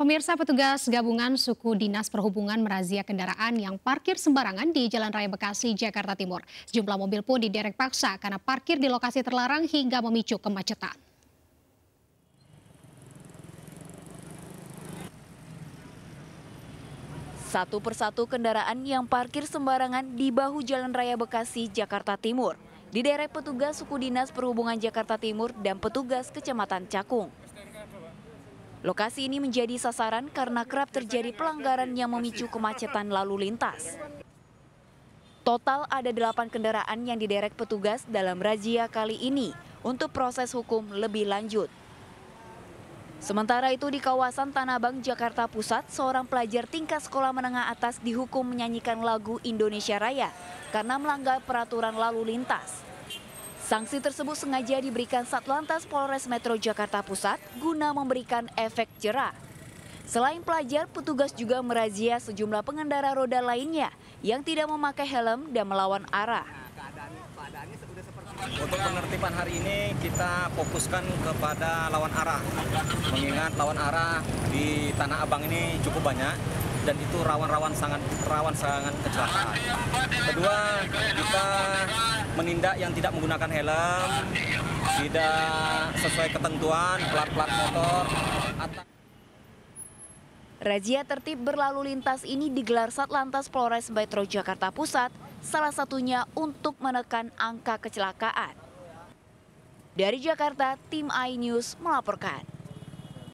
Pemirsa petugas gabungan suku Dinas Perhubungan merazia kendaraan yang parkir sembarangan di Jalan Raya Bekasi, Jakarta Timur. Sejumlah mobil pun diderek paksa karena parkir di lokasi terlarang hingga memicu kemacetan. Satu persatu kendaraan yang parkir sembarangan di bahu Jalan Raya Bekasi, Jakarta Timur. Diderek petugas suku Dinas Perhubungan Jakarta Timur dan petugas Kecamatan Cakung. Lokasi ini menjadi sasaran karena kerap terjadi pelanggaran yang memicu kemacetan lalu lintas. Total ada delapan kendaraan yang diderek petugas dalam razia kali ini untuk proses hukum lebih lanjut. Sementara itu di kawasan Tanah Abang, Jakarta Pusat, seorang pelajar tingkat sekolah menengah atas dihukum menyanyikan lagu Indonesia Raya karena melanggar peraturan lalu lintas. Sanksi tersebut sengaja diberikan Satlantas Polres Metro Jakarta Pusat guna memberikan efek jerah. Selain pelajar, petugas juga merazia sejumlah pengendara roda lainnya yang tidak memakai helm dan melawan arah. Nah, Untuk penertiban hari ini kita fokuskan kepada lawan arah. Mengingat lawan arah di Tanah Abang ini cukup banyak dan itu rawan-rawan sangat rawan sangat kecelakaan. Kedua, kita menindak yang tidak menggunakan helm, tidak sesuai ketentuan plat-plat motor. Atau... Razia tertib berlalu lintas ini digelar Satlantas Polres Metro Jakarta Pusat, salah satunya untuk menekan angka kecelakaan. Dari Jakarta, tim iNews melaporkan.